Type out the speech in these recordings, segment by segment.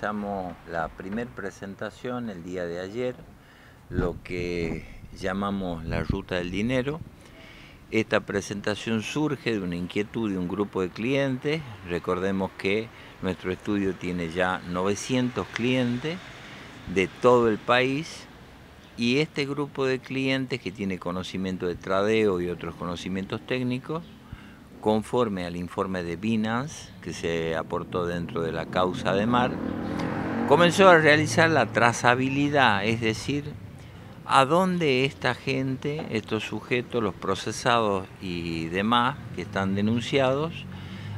realizamos la primer presentación el día de ayer, lo que llamamos la ruta del dinero. Esta presentación surge de una inquietud de un grupo de clientes. Recordemos que nuestro estudio tiene ya 900 clientes de todo el país y este grupo de clientes que tiene conocimiento de tradeo y otros conocimientos técnicos, conforme al informe de Binance que se aportó dentro de la causa de mar, comenzó a realizar la trazabilidad, es decir, a dónde esta gente, estos sujetos, los procesados y demás que están denunciados,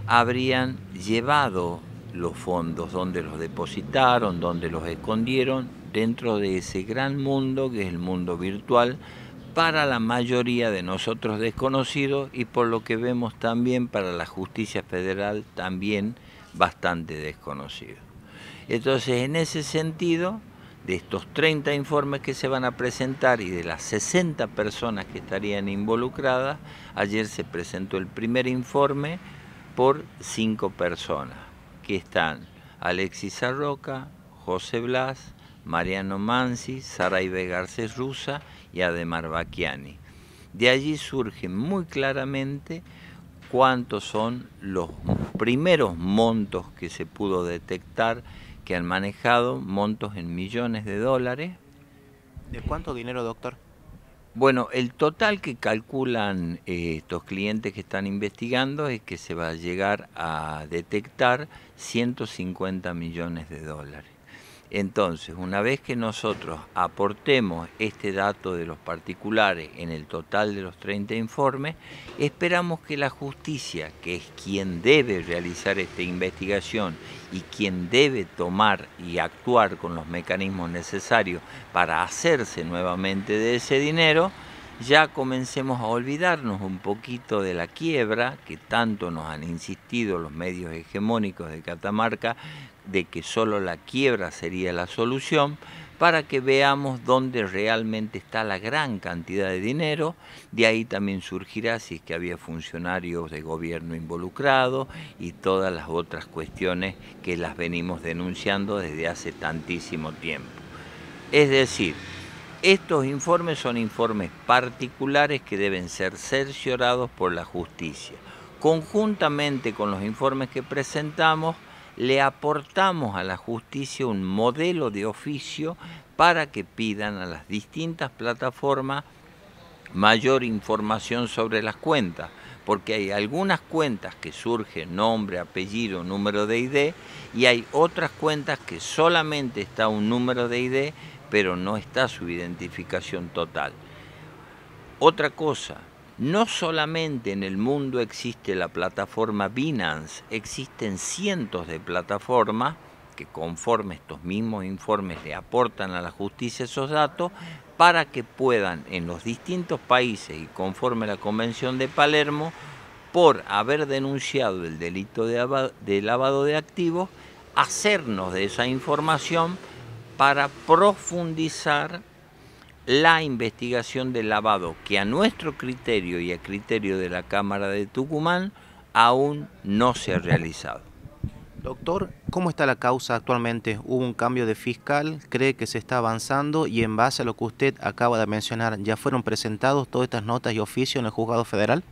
habrían llevado los fondos, dónde los depositaron, dónde los escondieron, dentro de ese gran mundo que es el mundo virtual, para la mayoría de nosotros desconocidos y por lo que vemos también para la justicia federal también bastante desconocido. Entonces, en ese sentido, de estos 30 informes que se van a presentar y de las 60 personas que estarían involucradas, ayer se presentó el primer informe por cinco personas, que están Alexis Arroca, José Blas, Mariano Mansi, Saraíbe Garcés Rusa y Ademar Bacchiani. De allí surge muy claramente cuántos son los primeros montos que se pudo detectar que han manejado montos en millones de dólares. ¿De cuánto dinero, doctor? Bueno, el total que calculan eh, estos clientes que están investigando es que se va a llegar a detectar 150 millones de dólares. Entonces, una vez que nosotros aportemos este dato de los particulares en el total de los 30 informes, esperamos que la justicia, que es quien debe realizar esta investigación y quien debe tomar y actuar con los mecanismos necesarios para hacerse nuevamente de ese dinero, ya comencemos a olvidarnos un poquito de la quiebra que tanto nos han insistido los medios hegemónicos de Catamarca, de que solo la quiebra sería la solución, para que veamos dónde realmente está la gran cantidad de dinero. De ahí también surgirá si es que había funcionarios de gobierno involucrados y todas las otras cuestiones que las venimos denunciando desde hace tantísimo tiempo. Es decir, estos informes son informes particulares que deben ser cerciorados por la justicia. Conjuntamente con los informes que presentamos, le aportamos a la justicia un modelo de oficio para que pidan a las distintas plataformas mayor información sobre las cuentas, porque hay algunas cuentas que surgen nombre, apellido, número de ID y hay otras cuentas que solamente está un número de ID, pero no está su identificación total. Otra cosa, no solamente en el mundo existe la plataforma Binance, existen cientos de plataformas que conforme estos mismos informes le aportan a la justicia esos datos para que puedan en los distintos países y conforme la Convención de Palermo, por haber denunciado el delito de, lavado de activos, hacernos de esa información para profundizar la investigación del lavado, que a nuestro criterio y a criterio de la Cámara de Tucumán aún no se ha realizado. Doctor, ¿cómo está la causa actualmente? ¿Hubo un cambio de fiscal? ¿Cree que se está avanzando? Y en base a lo que usted acaba de mencionar, ¿ya fueron presentados todas estas notas y oficios en el Juzgado Federal?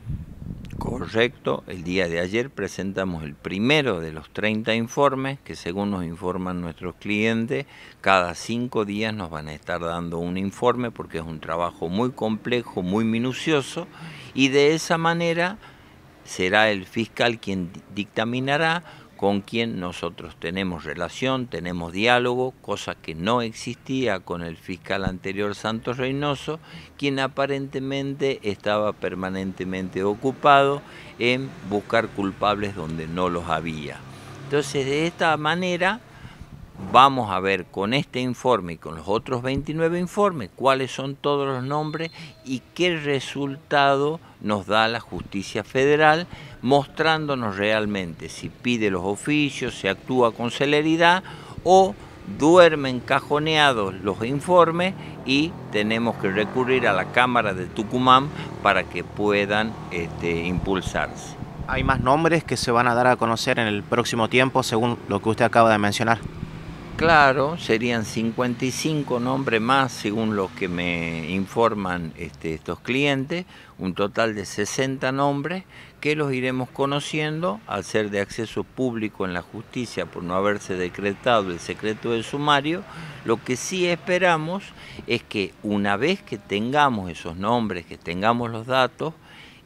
Correcto, el día de ayer presentamos el primero de los 30 informes que según nos informan nuestros clientes, cada cinco días nos van a estar dando un informe porque es un trabajo muy complejo, muy minucioso y de esa manera será el fiscal quien dictaminará con quien nosotros tenemos relación, tenemos diálogo, cosa que no existía con el fiscal anterior Santos Reynoso, quien aparentemente estaba permanentemente ocupado en buscar culpables donde no los había. Entonces, de esta manera, vamos a ver con este informe y con los otros 29 informes cuáles son todos los nombres y qué resultado nos da la justicia federal mostrándonos realmente si pide los oficios, se actúa con celeridad o duermen cajoneados los informes y tenemos que recurrir a la Cámara de Tucumán para que puedan este, impulsarse. ¿Hay más nombres que se van a dar a conocer en el próximo tiempo según lo que usted acaba de mencionar? claro, serían 55 nombres más según los que me informan este, estos clientes, un total de 60 nombres que los iremos conociendo al ser de acceso público en la justicia por no haberse decretado el secreto del sumario. Lo que sí esperamos es que una vez que tengamos esos nombres, que tengamos los datos,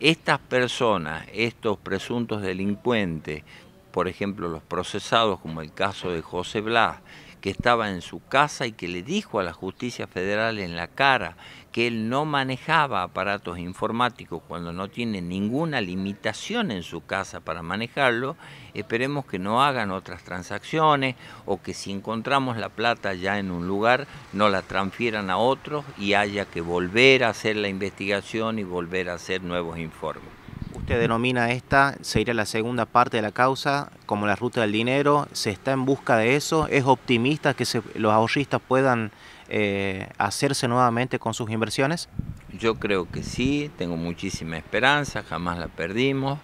estas personas, estos presuntos delincuentes, por ejemplo, los procesados, como el caso de José Blas, que estaba en su casa y que le dijo a la justicia federal en la cara que él no manejaba aparatos informáticos cuando no tiene ninguna limitación en su casa para manejarlo, esperemos que no hagan otras transacciones o que si encontramos la plata ya en un lugar no la transfieran a otros y haya que volver a hacer la investigación y volver a hacer nuevos informes denomina esta, sería la segunda parte de la causa, como la ruta del dinero, se está en busca de eso, es optimista que los ahorristas puedan eh, hacerse nuevamente con sus inversiones? Yo creo que sí, tengo muchísima esperanza, jamás la perdimos.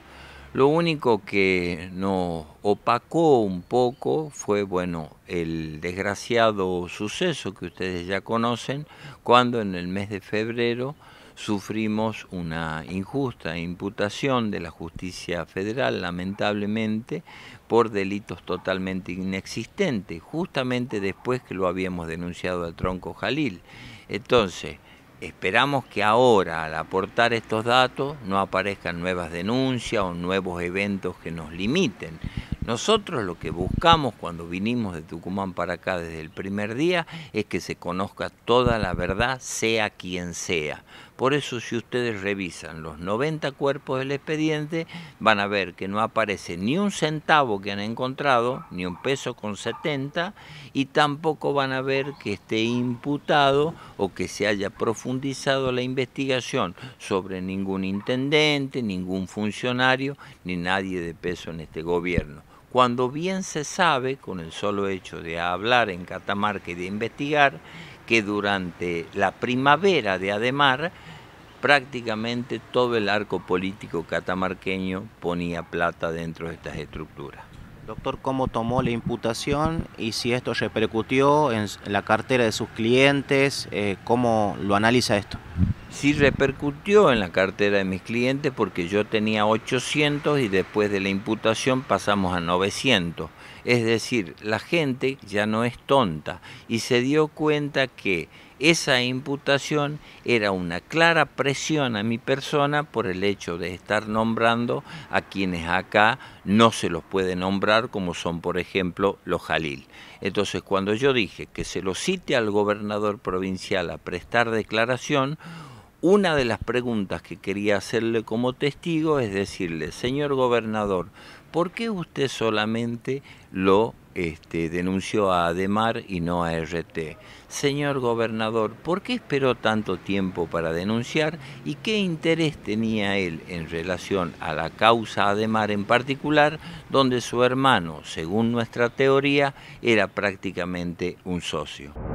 Lo único que nos opacó un poco fue, bueno, el desgraciado suceso que ustedes ya conocen, cuando en el mes de febrero sufrimos una injusta imputación de la justicia federal, lamentablemente, por delitos totalmente inexistentes, justamente después que lo habíamos denunciado al tronco Jalil. Entonces, esperamos que ahora, al aportar estos datos, no aparezcan nuevas denuncias o nuevos eventos que nos limiten. Nosotros lo que buscamos cuando vinimos de Tucumán para acá desde el primer día es que se conozca toda la verdad, sea quien sea. Por eso si ustedes revisan los 90 cuerpos del expediente, van a ver que no aparece ni un centavo que han encontrado, ni un peso con 70, y tampoco van a ver que esté imputado o que se haya profundizado la investigación sobre ningún intendente, ningún funcionario, ni nadie de peso en este gobierno cuando bien se sabe, con el solo hecho de hablar en Catamarca y de investigar, que durante la primavera de Ademar, prácticamente todo el arco político catamarqueño ponía plata dentro de estas estructuras. Doctor, ¿cómo tomó la imputación y si esto repercutió en la cartera de sus clientes? Eh, ¿Cómo lo analiza esto? sí repercutió en la cartera de mis clientes porque yo tenía 800 y después de la imputación pasamos a 900. Es decir, la gente ya no es tonta y se dio cuenta que esa imputación era una clara presión a mi persona por el hecho de estar nombrando a quienes acá no se los puede nombrar, como son, por ejemplo, los Jalil. Entonces, cuando yo dije que se lo cite al gobernador provincial a prestar declaración, una de las preguntas que quería hacerle como testigo es decirle, señor gobernador, ¿por qué usted solamente lo este, denunció a Ademar y no a RT? Señor gobernador, ¿por qué esperó tanto tiempo para denunciar y qué interés tenía él en relación a la causa Ademar en particular, donde su hermano, según nuestra teoría, era prácticamente un socio?